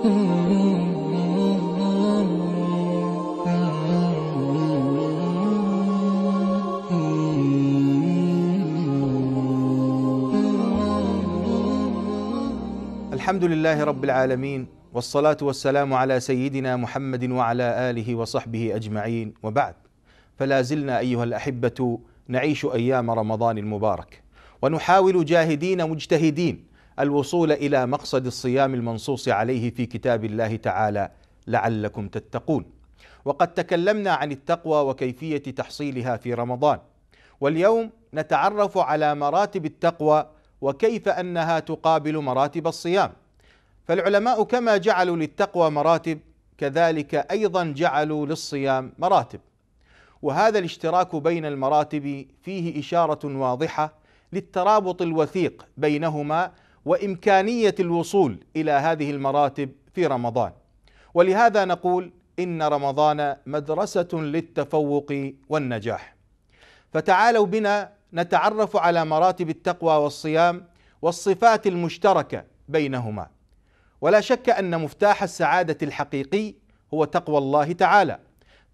الحمد لله رب العالمين والصلاة والسلام على سيدنا محمد وعلى آله وصحبه أجمعين وبعد فلا زلنا أيها الأحبة نعيش أيام رمضان المبارك ونحاول جاهدين مجتهدين الوصول الى مقصد الصيام المنصوص عليه في كتاب الله تعالى لعلكم تتقون وقد تكلمنا عن التقوى وكيفيه تحصيلها في رمضان واليوم نتعرف على مراتب التقوى وكيف انها تقابل مراتب الصيام فالعلماء كما جعلوا للتقوى مراتب كذلك ايضا جعلوا للصيام مراتب وهذا الاشتراك بين المراتب فيه اشاره واضحه للترابط الوثيق بينهما وامكانيه الوصول الى هذه المراتب في رمضان ولهذا نقول ان رمضان مدرسه للتفوق والنجاح فتعالوا بنا نتعرف على مراتب التقوى والصيام والصفات المشتركه بينهما ولا شك ان مفتاح السعاده الحقيقي هو تقوى الله تعالى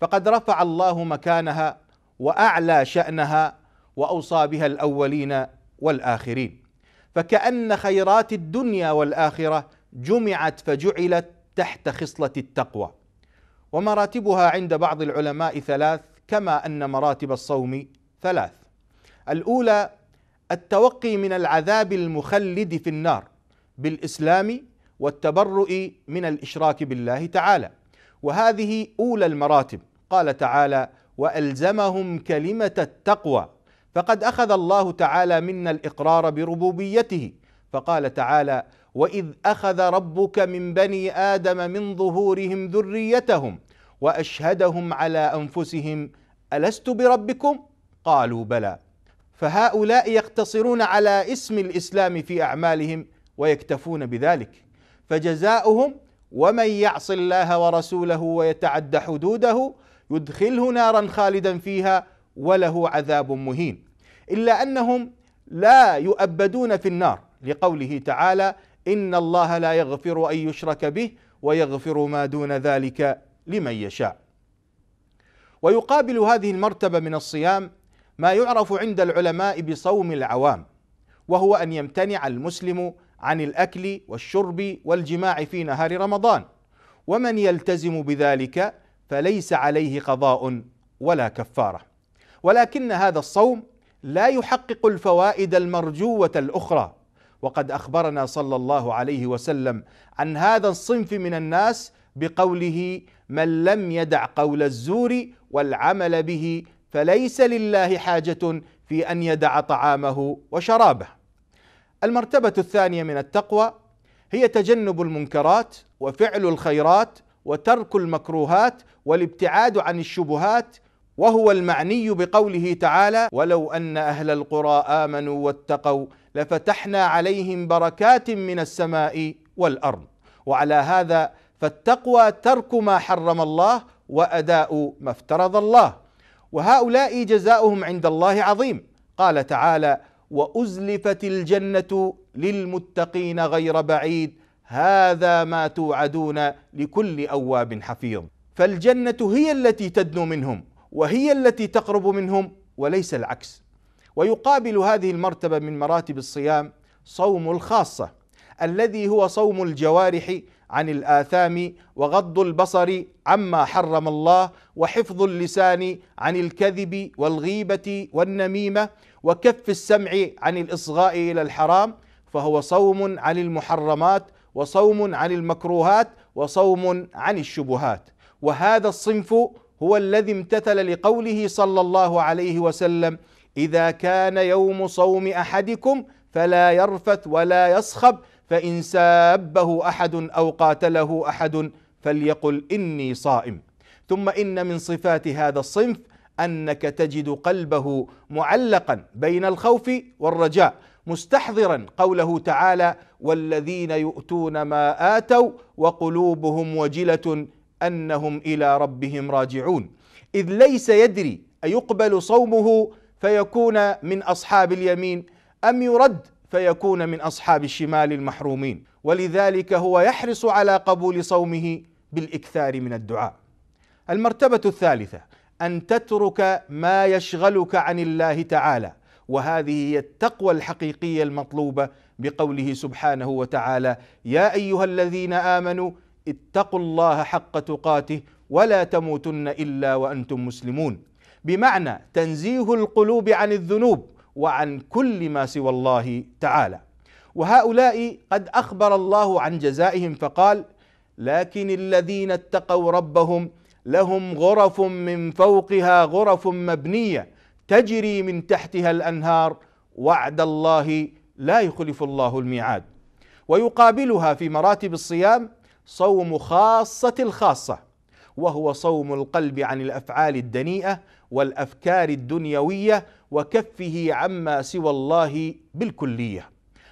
فقد رفع الله مكانها واعلى شانها واوصى بها الاولين والاخرين فكأن خيرات الدنيا والآخرة جمعت فجعلت تحت خصلة التقوى ومراتبها عند بعض العلماء ثلاث كما أن مراتب الصوم ثلاث الأولى التوقي من العذاب المخلد في النار بالإسلام والتبرؤ من الإشراك بالله تعالى وهذه أولى المراتب قال تعالى وألزمهم كلمة التقوى فقد اخذ الله تعالى منا الاقرار بربوبيته فقال تعالى واذ اخذ ربك من بني ادم من ظهورهم ذريتهم واشهدهم على انفسهم الست بربكم قالوا بلى فهؤلاء يقتصرون على اسم الاسلام في اعمالهم ويكتفون بذلك فجزاؤهم ومن يعص الله ورسوله ويتعد حدوده يدخله نارا خالدا فيها وله عذاب مهين إلا أنهم لا يؤبدون في النار لقوله تعالى إن الله لا يغفر أن يشرك به ويغفر ما دون ذلك لمن يشاء ويقابل هذه المرتبة من الصيام ما يعرف عند العلماء بصوم العوام وهو أن يمتنع المسلم عن الأكل والشرب والجماع في نهار رمضان ومن يلتزم بذلك فليس عليه قضاء ولا كفارة ولكن هذا الصوم لا يحقق الفوائد المرجوه الاخرى وقد اخبرنا صلى الله عليه وسلم عن هذا الصنف من الناس بقوله من لم يدع قول الزور والعمل به فليس لله حاجه في ان يدع طعامه وشرابه المرتبه الثانيه من التقوى هي تجنب المنكرات وفعل الخيرات وترك المكروهات والابتعاد عن الشبهات وهو المعني بقوله تعالى ولو ان اهل القرى امنوا واتقوا لفتحنا عليهم بركات من السماء والارض وعلى هذا فالتقوى ترك ما حرم الله واداء ما افترض الله وهؤلاء جزاؤهم عند الله عظيم قال تعالى وازلفت الجنه للمتقين غير بعيد هذا ما توعدون لكل اواب حفيظ فالجنه هي التي تدنو منهم وهي التي تقرب منهم وليس العكس ويقابل هذه المرتبه من مراتب الصيام صوم الخاصه الذي هو صوم الجوارح عن الاثام وغض البصر عما حرم الله وحفظ اللسان عن الكذب والغيبه والنميمه وكف السمع عن الاصغاء الى الحرام فهو صوم عن المحرمات وصوم عن المكروهات وصوم عن الشبهات وهذا الصنف هو الذي امتثل لقوله صلى الله عليه وسلم اذا كان يوم صوم احدكم فلا يرفث ولا يصخب فان سابه احد او قاتله احد فليقل اني صائم ثم ان من صفات هذا الصنف انك تجد قلبه معلقا بين الخوف والرجاء مستحضرا قوله تعالى والذين يؤتون ما اتوا وقلوبهم وجله انهم الى ربهم راجعون اذ ليس يدري ايقبل صومه فيكون من اصحاب اليمين ام يرد فيكون من اصحاب الشمال المحرومين ولذلك هو يحرص على قبول صومه بالاكثار من الدعاء المرتبه الثالثه ان تترك ما يشغلك عن الله تعالى وهذه هي التقوى الحقيقيه المطلوبه بقوله سبحانه وتعالى يا ايها الذين امنوا اتقوا الله حق تقاته ولا تموتن الا وانتم مسلمون بمعنى تنزيه القلوب عن الذنوب وعن كل ما سوى الله تعالى وهؤلاء قد اخبر الله عن جزائهم فقال لكن الذين اتقوا ربهم لهم غرف من فوقها غرف مبنيه تجري من تحتها الانهار وعد الله لا يخلف الله الميعاد ويقابلها في مراتب الصيام صوم خاصة الخاصة وهو صوم القلب عن الافعال الدنيئه والافكار الدنيويه وكفه عما سوى الله بالكليه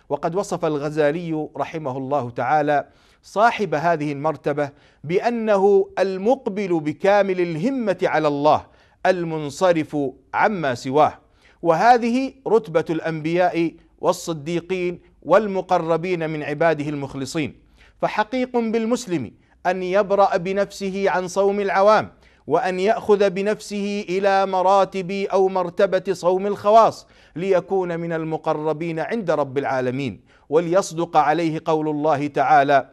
وقد وصف الغزالي رحمه الله تعالى صاحب هذه المرتبه بانه المقبل بكامل الهمه على الله المنصرف عما سواه وهذه رتبه الانبياء والصديقين والمقربين من عباده المخلصين فحقيق بالمسلم ان يبرا بنفسه عن صوم العوام وان ياخذ بنفسه الى مراتب او مرتبه صوم الخواص ليكون من المقربين عند رب العالمين وليصدق عليه قول الله تعالى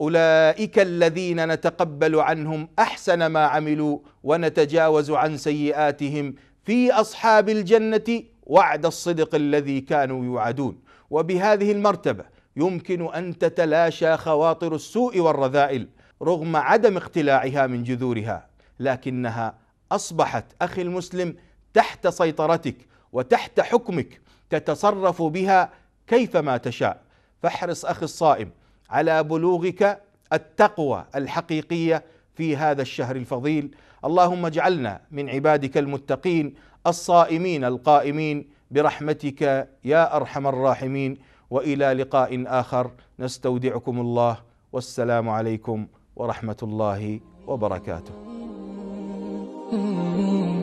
اولئك الذين نتقبل عنهم احسن ما عملوا ونتجاوز عن سيئاتهم في اصحاب الجنه وعد الصدق الذي كانوا يوعدون وبهذه المرتبه يمكن ان تتلاشى خواطر السوء والرذائل رغم عدم اقتلاعها من جذورها لكنها اصبحت اخي المسلم تحت سيطرتك وتحت حكمك تتصرف بها كيفما تشاء فاحرص اخي الصائم على بلوغك التقوى الحقيقيه في هذا الشهر الفضيل اللهم اجعلنا من عبادك المتقين الصائمين القائمين برحمتك يا ارحم الراحمين والى لقاء اخر نستودعكم الله والسلام عليكم ورحمه الله وبركاته. Mm-hmm.